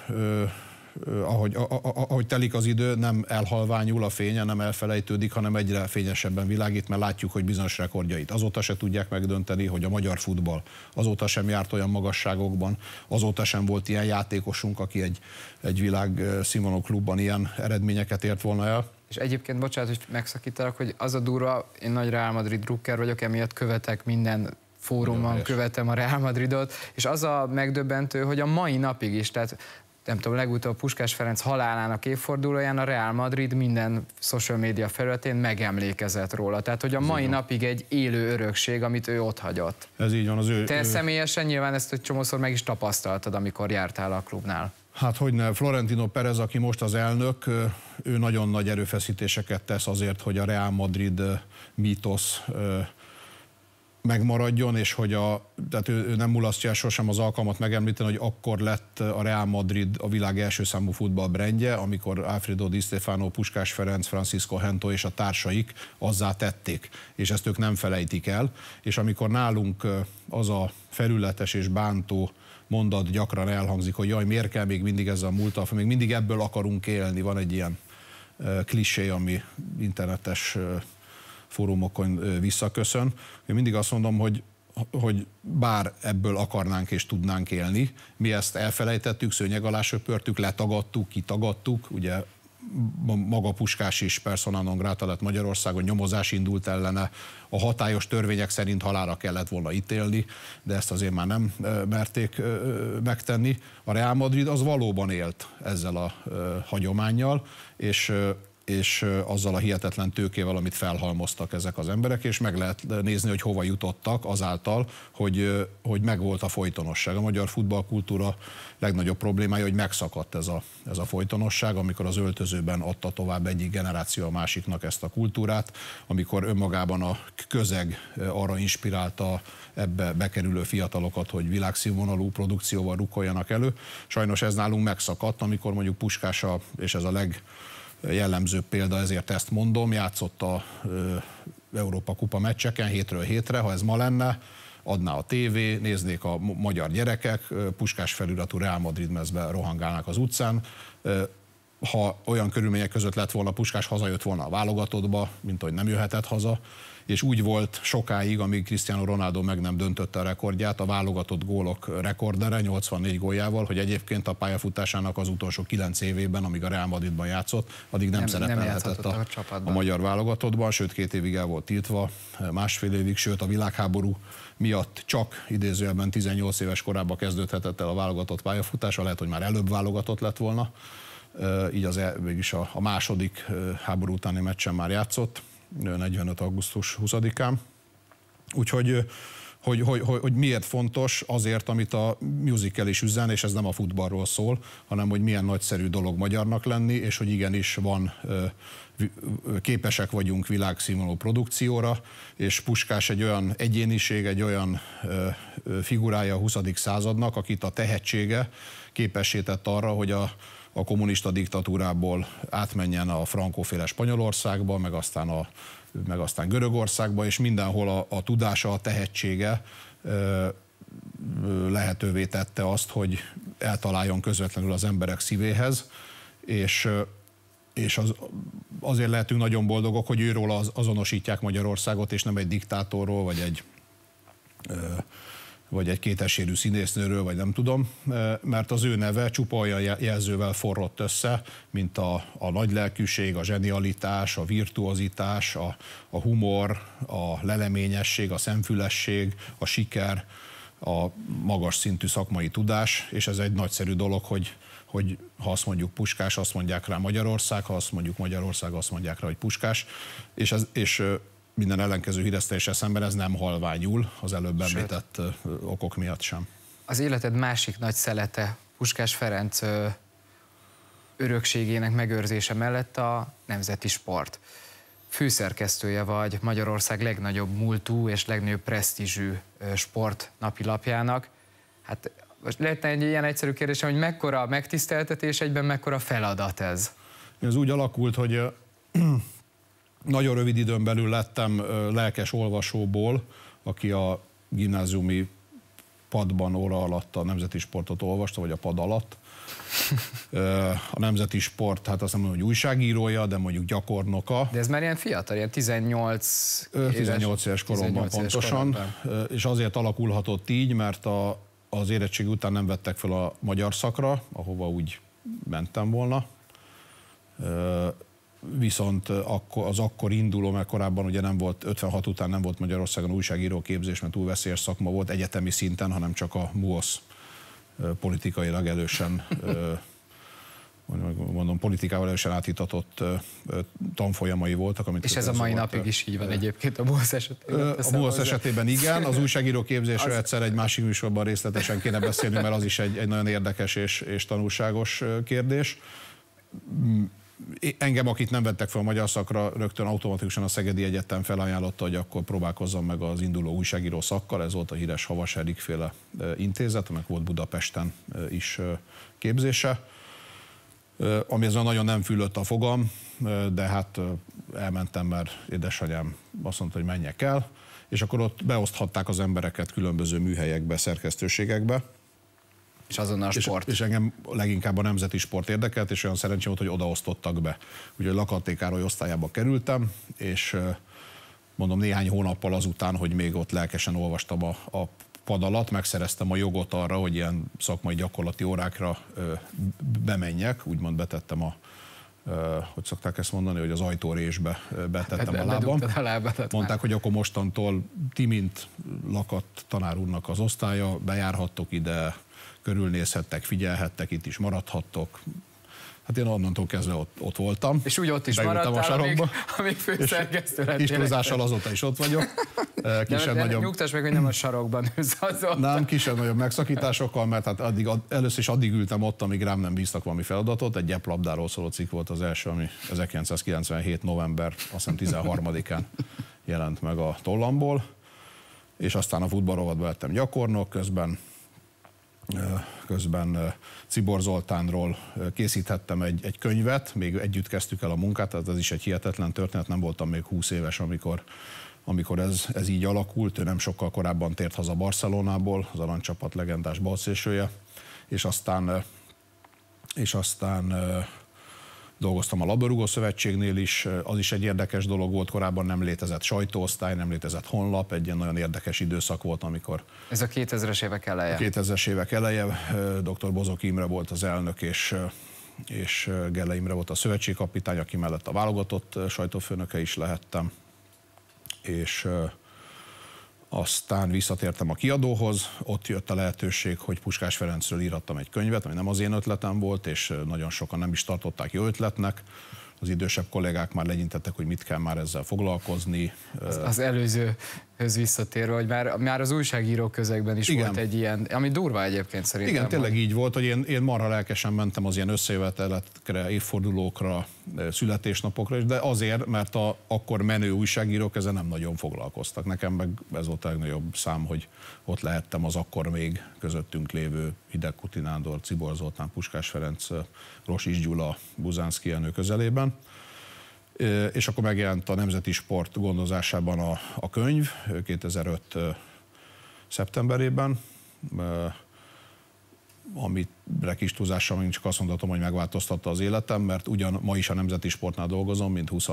ahogy, a, a, ahogy telik az idő, nem elhalványul a fénye, nem elfelejtődik, hanem egyre fényesebben világít, mert látjuk, hogy bizonyos rekordjait azóta se tudják megdönteni, hogy a magyar futball azóta sem járt olyan magasságokban, azóta sem volt ilyen játékosunk, aki egy, egy világ színvonó klubban ilyen eredményeket ért volna el. És egyébként, bocsánat, hogy megszakítalak, hogy az a durva, én nagy Real Madrid drukker vagyok, emiatt követek minden fórumon követem a Real Madridot, és az a megdöbbentő, hogy a mai napig is, tehát nem tudom, legutóbb Puskás Ferenc halálának évfordulóján a Real Madrid minden social média felületén megemlékezett róla. Tehát, hogy a Ez mai napig egy élő örökség, amit ő ott hagyott. Ez így van, az ő... Te ő... személyesen nyilván ezt egy csomószor meg is tapasztaltad, amikor jártál a klubnál. Hát hogy ne, Florentino Perez, aki most az elnök, ő nagyon nagy erőfeszítéseket tesz azért, hogy a Real Madrid mítosz megmaradjon, és hogy a, tehát ő, ő nem mulasztja sosem az alkalmat megemlíteni, hogy akkor lett a Real Madrid a világ első számú futballbrendje, amikor Alfredo Di Stefano, Puskás Ferenc, Francisco Hento és a társaik azzá tették, és ezt ők nem felejtik el, és amikor nálunk az a felületes és bántó mondat gyakran elhangzik, hogy jaj, miért kell még mindig ez a múlt, még mindig ebből akarunk élni, van egy ilyen klisé, ami internetes fórumokon visszaköszön. Én mindig azt mondom, hogy hogy bár ebből akarnánk és tudnánk élni, mi ezt elfelejtettük, szőnyeg alá söpörtük, letagadtuk, kitagadtuk, ugye maga Puskás is persona non grata lett Magyarországon, nyomozás indult ellene, a hatályos törvények szerint halára kellett volna ítélni, de ezt azért már nem merték megtenni. A Real Madrid az valóban élt ezzel a hagyományjal, és és azzal a hihetetlen tőkével, amit felhalmoztak ezek az emberek, és meg lehet nézni, hogy hova jutottak azáltal, hogy, hogy megvolt a folytonosság. A magyar futballkultúra legnagyobb problémája, hogy megszakadt ez a, ez a folytonosság, amikor az öltözőben adta tovább egyik generáció a másiknak ezt a kultúrát, amikor önmagában a közeg arra inspirálta ebbe bekerülő fiatalokat, hogy világszínvonalú produkcióval rukoljanak elő. Sajnos ez nálunk megszakadt, amikor mondjuk Puskása, és ez a leg jellemző példa, ezért ezt mondom, játszott a Európa Kupa meccseken hétről hétre, ha ez ma lenne, adná a tévé, néznék a magyar gyerekek, puskás feliratú Real Madrid mezbe rohangálnak az utcán. Ha olyan körülmények között lett volna, Puskás hazajött volna a válogatottba, mint hogy nem jöhetett haza, és úgy volt sokáig, amíg Cristiano Ronaldo meg nem döntötte a rekordját, a válogatott gólok rekordere 84 góljával, hogy egyébként a pályafutásának az utolsó 9 évében, amíg a Real Madridban játszott, addig nem, nem szerepelhetett a, a, a magyar válogatottban, sőt két évig el volt tiltva, másfél évig, sőt a világháború miatt csak idézőjelben 18 éves korában kezdődhetett el a válogatott pályafutása, lehet, hogy már előbb válogatott lett volna, így az, mégis e- a, a második háború utáni meccsen már játszott, 45. augusztus 20-án. Úgyhogy hogy, hogy, hogy, hogy miért fontos azért, amit a musical is üzen, és ez nem a futballról szól, hanem hogy milyen nagyszerű dolog magyarnak lenni, és hogy igenis van, képesek vagyunk világszínvonalú produkcióra, és Puskás egy olyan egyéniség, egy olyan figurája a 20. századnak, akit a tehetsége képesített arra, hogy a a kommunista diktatúrából átmenjen a frankóféle Spanyolországba, meg aztán, a, meg aztán Görögországba, és mindenhol a, a tudása, a tehetsége ö, lehetővé tette azt, hogy eltaláljon közvetlenül az emberek szívéhez, és és az, azért lehetünk nagyon boldogok, hogy őról az, azonosítják Magyarországot, és nem egy diktátorról, vagy egy ö, vagy egy kétesérű színésznőről, vagy nem tudom, eh, mert az ő neve csupa olyan jelzővel forrott össze, mint a, a nagylelkűség, a zsenialitás, a virtuozitás, a, a humor, a leleményesség, a szemfülesség, a siker, a magas szintű szakmai tudás, és ez egy nagyszerű dolog, hogy, hogy ha azt mondjuk puskás, azt mondják rá Magyarország, ha azt mondjuk Magyarország, azt mondják rá, hogy puskás, és, ez, és minden ellenkező híresztéssel szemben ez nem halványul az előbb említett Sőt. okok miatt sem. Az életed másik nagy szelete Puskás Ferenc örökségének megőrzése mellett a nemzeti sport. Főszerkesztője vagy Magyarország legnagyobb múltú és legnagyobb presztízsű sport napilapjának. Hát most lehetne egy ilyen egyszerű kérdésem, hogy mekkora megtiszteltetés, egyben mekkora feladat ez? Ez úgy alakult, hogy nagyon rövid időn belül lettem lelkes olvasóból, aki a gimnáziumi padban óra alatt a nemzeti sportot olvasta, vagy a pad alatt. A nemzeti sport, hát azt nem mondom, hogy újságírója, de mondjuk gyakornoka. De ez már ilyen fiatal, ilyen 18 éves, 18 éves koromban 18 pontosan. koromban. És azért alakulhatott így, mert a, az érettség után nem vettek fel a magyar szakra, ahova úgy mentem volna viszont az akkor induló, mert korábban ugye nem volt, 56 után nem volt Magyarországon újságíró képzés, mert túl veszélyes szakma volt egyetemi szinten, hanem csak a MUOSZ politikailag elősen mondom, politikával elősen átítatott tanfolyamai voltak. Amit és ez a mai volt. napig is így van egyébként a MUOSZ esetében. A MUOSZ esetében igen, az újságíró képzésről az... egyszer egy másik műsorban részletesen kéne beszélni, mert az is egy, egy nagyon érdekes és, és tanulságos kérdés engem, akit nem vettek fel a magyar szakra, rögtön automatikusan a Szegedi Egyetem felajánlotta, hogy akkor próbálkozzam meg az induló újságíró szakkal. Ez volt a híres Havas Erik féle intézet, meg volt Budapesten is képzése. Ami ezzel nagyon nem fülött a fogam, de hát elmentem, mert édesanyám azt mondta, hogy menjek el, és akkor ott beoszthatták az embereket különböző műhelyekbe, szerkesztőségekbe és azonnal a sport. És, és engem leginkább a nemzeti sport érdekelt, és olyan szerencsém volt, hogy odaosztottak be. Ugye Lakanté Károly osztályába kerültem, és mondom néhány hónappal azután, hogy még ott lelkesen olvastam a, a pad alatt, megszereztem a jogot arra, hogy ilyen szakmai gyakorlati órákra ö, bemenjek, úgymond betettem a, hogy szokták ezt mondani, hogy az ajtórésbe betettem hát a lábam. A lábát, Mondták, már. hogy akkor mostantól ti, mint lakat tanár úrnak az osztálya, bejárhattok ide, körülnézhettek, figyelhettek, itt is maradhattok. Hát én onnantól kezdve ott, ott voltam. És úgy ott is maradtam maradtál, a amíg, amíg főszerkesztő lettél. Istúzással azóta is ott vagyok. Kisebb, de, de, Nyugtass meg, hogy nem a sarokban ülsz azóta. Nem, kisebb-nagyobb megszakításokkal, mert hát addig, először is addig ültem ott, amíg rám nem bíztak valami feladatot. Egy gyeplabdáról szóló cikk volt az első, ami 1997. november, azt hiszem 13-án jelent meg a tollamból és aztán a futballrovatba lettem gyakornok, közben közben Cibor Zoltánról készíthettem egy, egy könyvet, még együtt kezdtük el a munkát, tehát ez is egy hihetetlen történet, nem voltam még 20 éves, amikor, amikor ez, ez így alakult, ő nem sokkal korábban tért haza Barcelonából, az aranycsapat legendás balszélsője, és aztán, és aztán dolgoztam a Labdarúgó Szövetségnél is, az is egy érdekes dolog volt, korábban nem létezett sajtóosztály, nem létezett honlap, egy ilyen nagyon érdekes időszak volt, amikor... Ez a 2000-es évek eleje. A 2000-es évek eleje, dr. Bozok Imre volt az elnök, és és Gelle Imre volt a szövetségkapitány, aki mellett a válogatott sajtófőnöke is lehettem, és aztán visszatértem a kiadóhoz, ott jött a lehetőség, hogy Puskás Ferencről írattam egy könyvet, ami nem az én ötletem volt, és nagyon sokan nem is tartották jó ötletnek az idősebb kollégák már legyintettek, hogy mit kell már ezzel foglalkozni. Az, az előző höz visszatérve, hogy már, már az újságíró közegben is Igen. volt egy ilyen, ami durva egyébként szerintem. Igen, tényleg van. így volt, hogy én, én marha lelkesen mentem az ilyen összejöveteletre, évfordulókra, eh, születésnapokra, de azért, mert a akkor menő újságírók ezzel nem nagyon foglalkoztak. Nekem meg ez volt a legnagyobb szám, hogy ott lehettem az akkor még közöttünk lévő Hideg Kutinándor, Cibor Zoltán, Puskás Ferenc, Rosis Gyula, Buzánszki Jenő közelében és akkor megjelent a Nemzeti Sport gondozásában a, a könyv 2005. szeptemberében, amit kis túlzással még csak azt mondhatom, hogy megváltoztatta az életem, mert ugyan ma is a Nemzeti Sportnál dolgozom, mint 20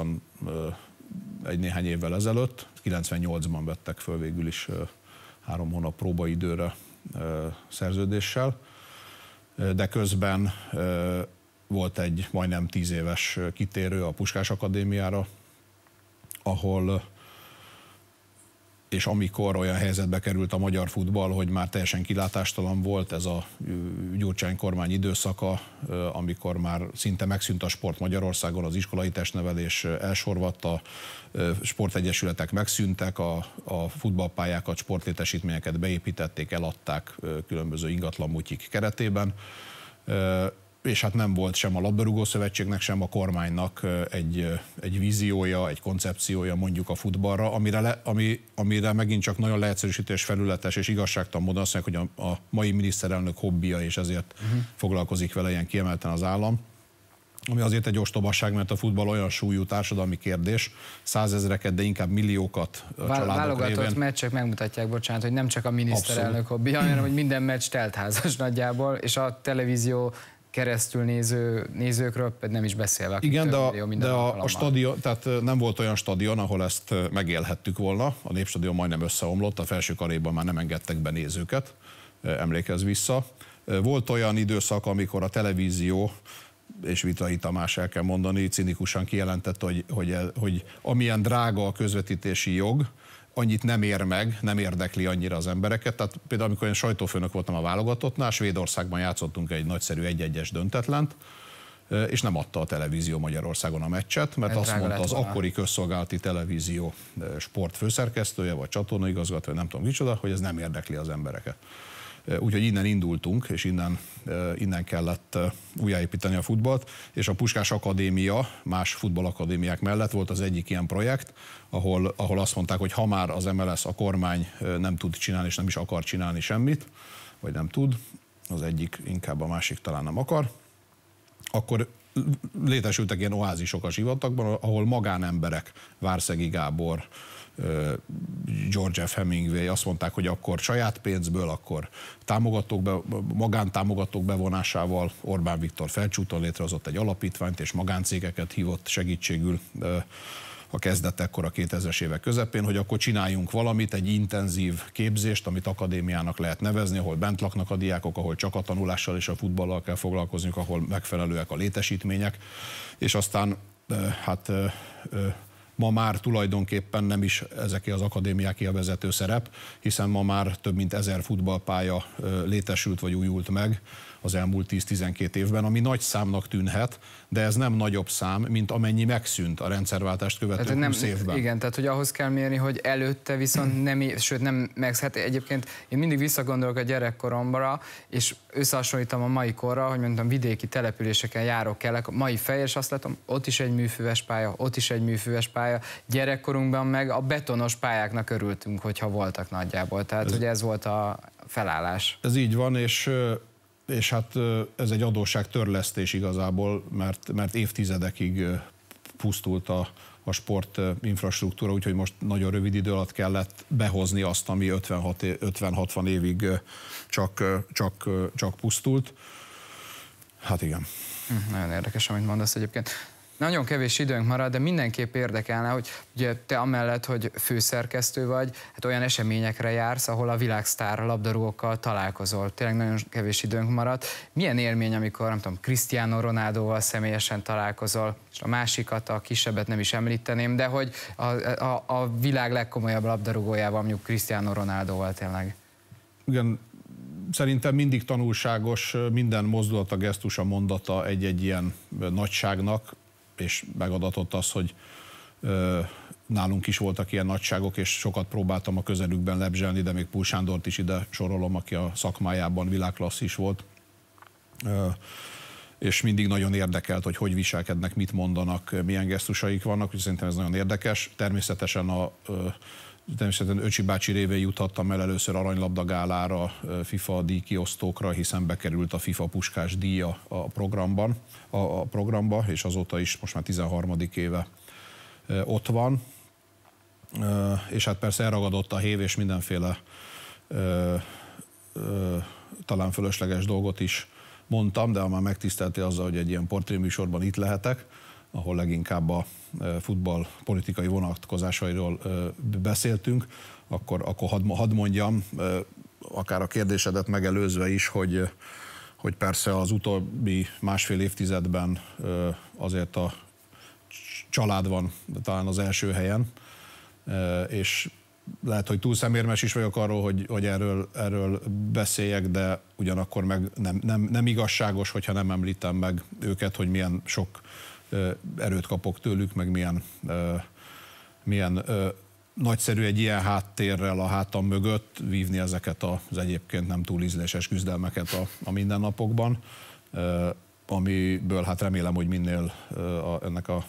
egy néhány évvel ezelőtt, 98-ban vettek föl végül is három hónap próbaidőre szerződéssel, de közben volt egy majdnem tíz éves kitérő a Puskás Akadémiára, ahol és amikor olyan helyzetbe került a magyar futball, hogy már teljesen kilátástalan volt ez a Gyurcsány kormány időszaka, amikor már szinte megszűnt a sport Magyarországon, az iskolai testnevelés elsorvadt, a sportegyesületek megszűntek, a, a futballpályákat, sportlétesítményeket beépítették, eladták különböző ingatlan keretében és hát nem volt sem a labdarúgó szövetségnek, sem a kormánynak egy, egy víziója, egy koncepciója mondjuk a futballra, amire, le, ami, amire megint csak nagyon leegyszerűsítés felületes és igazságtalan módon azt mondják, hogy a, a mai miniszterelnök hobbija, és ezért uh-huh. foglalkozik vele ilyen kiemelten az állam ami azért egy ostobaság, mert a futball olyan súlyú társadalmi kérdés, százezreket, de inkább milliókat a családok Válogatott révén. meccsek megmutatják, bocsánat, hogy nem csak a miniszterelnök hobbi, hanem hogy minden meccs teltházas nagyjából, és a televízió keresztül néző, nézőkről, pedig nem is beszélve. Igen, de, a, de a, a stadion, tehát nem volt olyan stadion, ahol ezt megélhettük volna. A Népstadion majdnem összeomlott, a felső karéban már nem engedtek be nézőket, emlékez vissza. Volt olyan időszak, amikor a televízió és Vitai Tamás el kell mondani, cinikusan kijelentett, hogy, hogy, hogy amilyen drága a közvetítési jog, annyit nem ér meg, nem érdekli annyira az embereket. Tehát például amikor én sajtófőnök voltam a válogatottnál, Svédországban játszottunk egy nagyszerű egy-egyes döntetlent, és nem adta a televízió Magyarországon a meccset, mert Ez azt mondta az volna. akkori közszolgálati televízió sport főszerkesztője, vagy csatornaigazgatója, nem tudom micsoda, hogy ez nem érdekli az embereket. Eh, úgyhogy innen indultunk, és innen, eh, innen kellett eh, újjáépíteni a futballt, és a Puskás Akadémia más futballakadémiák mellett volt az egyik ilyen projekt, ahol, ahol azt mondták, hogy ha már az MLS, a kormány nem tud csinálni, és nem is akar csinálni semmit, vagy nem tud, az egyik inkább a másik talán nem akar, akkor létesültek ilyen oázisok a sivatagban, ahol magánemberek, Várszegi Gábor, George F. Hemingway, azt mondták, hogy akkor saját pénzből, akkor támogatók be, magántámogatók bevonásával Orbán Viktor felcsúton létrehozott egy alapítványt, és magáncégeket hívott segítségül a kezdetekkor a 2000-es évek közepén, hogy akkor csináljunk valamit, egy intenzív képzést, amit akadémiának lehet nevezni, ahol bent laknak a diákok, ahol csak a tanulással és a futballal kell foglalkozniuk, ahol megfelelőek a létesítmények, és aztán hát ma már tulajdonképpen nem is ezeké az akadémiáké a vezető szerep, hiszen ma már több mint ezer futballpálya létesült vagy újult meg, az elmúlt 10-12 évben, ami nagy számnak tűnhet, de ez nem nagyobb szám, mint amennyi megszűnt a rendszerváltást követő tehát nem, évben. Igen, tehát hogy ahhoz kell mérni, hogy előtte viszont nem, sőt nem meg, hát egyébként én mindig visszagondolok a gyerekkoromra, és összehasonlítom a mai korra, hogy mondtam, vidéki településeken járok kelek, a mai fejér, és azt látom, ott is egy műfüves pálya, ott is egy műfüves pálya. Gyerekkorunkban meg a betonos pályáknak örültünk, hogyha voltak nagyjából. Tehát, ez, hogy ez volt a felállás. Ez így van, és és hát ez egy törlesztés igazából, mert, mert évtizedekig pusztult a, a sport infrastruktúra, úgyhogy most nagyon rövid idő alatt kellett behozni azt, ami 50-60 évig csak, csak, csak pusztult. Hát igen. Hm, nagyon érdekes, amit mondasz egyébként. Nagyon kevés időnk marad, de mindenképp érdekelne, hogy ugye te amellett, hogy főszerkesztő vagy, hát olyan eseményekre jársz, ahol a világsztár labdarúgókkal találkozol. Tényleg nagyon kevés időnk maradt. Milyen élmény, amikor, nem tudom, Cristiano Ronaldoval személyesen találkozol, és a másikat, a kisebbet nem is említeném, de hogy a, a, a világ legkomolyabb labdarúgójával, mondjuk Cristiano Ronaldoval tényleg. Igen, szerintem mindig tanulságos minden mozdulata, a mondata egy-egy ilyen nagyságnak, és megadatott az, hogy ö, nálunk is voltak ilyen nagyságok, és sokat próbáltam a közelükben lebzselni, de még Púl Sándort is ide sorolom, aki a szakmájában világklasszis volt. Ö, és mindig nagyon érdekelt, hogy hogy viselkednek, mit mondanak, milyen gesztusaik vannak, és szerintem ez nagyon érdekes. Természetesen a ö, Természetesen Öcsi bácsi révén juthattam el először gálára, FIFA díjkiosztókra, hiszen bekerült a FIFA puskás díja a programban, a, a programba, és azóta is most már 13. éve ott van. És hát persze elragadott a hév, és mindenféle talán fölösleges dolgot is mondtam, de ha már megtisztelti azzal, hogy egy ilyen portréműsorban itt lehetek, ahol leginkább a futball politikai vonatkozásairól beszéltünk, akkor, akkor hadd had mondjam, akár a kérdésedet megelőzve is, hogy, hogy persze az utóbbi másfél évtizedben azért a család van talán az első helyen, és lehet, hogy túl szemérmes is vagyok arról, hogy, hogy erről, erről beszéljek, de ugyanakkor meg nem, nem, nem igazságos, hogyha nem említem meg őket, hogy milyen sok uh, erőt kapok tőlük, meg milyen, milyen nagyszerű egy ilyen háttérrel a hátam mögött vívni ezeket az egyébként nem túl ízléses küzdelmeket a, a mindennapokban, amiből hát remélem, hogy minél a, ennek a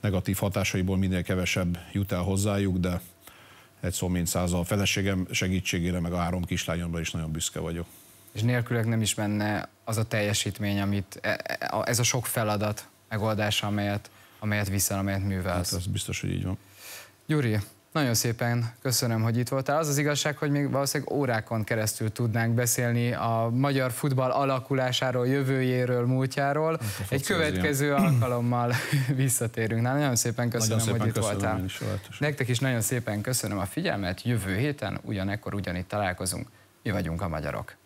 negatív hatásaiból minél kevesebb jut el hozzájuk, de egy szó mint száz a feleségem segítségére, meg a három kislányomra is nagyon büszke vagyok. És nélkülök nem is menne az a teljesítmény, amit e, e, ez a sok feladat, megoldása, amelyet, amelyet viszel, amelyet művelsz. Hát ez biztos, hogy így van. Gyuri, nagyon szépen köszönöm, hogy itt voltál. Az az igazság, hogy még valószínűleg órákon keresztül tudnánk beszélni a magyar futball alakulásáról, jövőjéről, múltjáról. Hát Egy következő ilyen. alkalommal visszatérünk. Na, nagyon szépen köszönöm, nagyon szépen hogy köszönöm, itt voltál. Is Nektek is nagyon szépen köszönöm a figyelmet. Jövő héten ugyanekkor ugyanitt találkozunk. Mi vagyunk a magyarok.